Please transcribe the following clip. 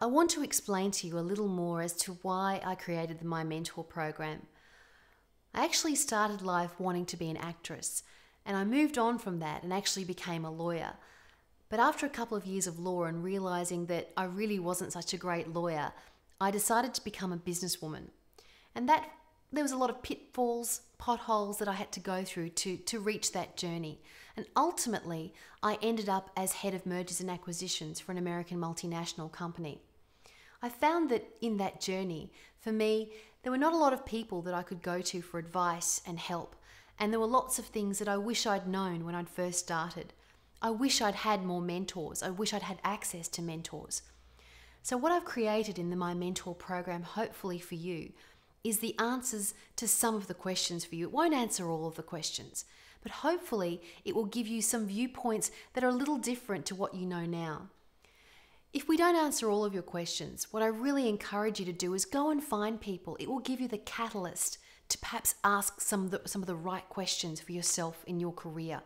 I want to explain to you a little more as to why I created the My Mentor program. I actually started life wanting to be an actress, and I moved on from that and actually became a lawyer. But after a couple of years of law and realizing that I really wasn't such a great lawyer, I decided to become a businesswoman. And that there was a lot of pitfalls, potholes that I had to go through to, to reach that journey. And ultimately, I ended up as head of mergers and acquisitions for an American multinational company. I found that in that journey, for me, there were not a lot of people that I could go to for advice and help, and there were lots of things that I wish I'd known when I'd first started. I wish I'd had more mentors. I wish I'd had access to mentors. So, what I've created in the My Mentor program, hopefully for you, is the answers to some of the questions for you. It won't answer all of the questions, but hopefully it will give you some viewpoints that are a little different to what you know now. If we don't answer all of your questions, what I really encourage you to do is go and find people. It will give you the catalyst to perhaps ask some of the, some of the right questions for yourself in your career.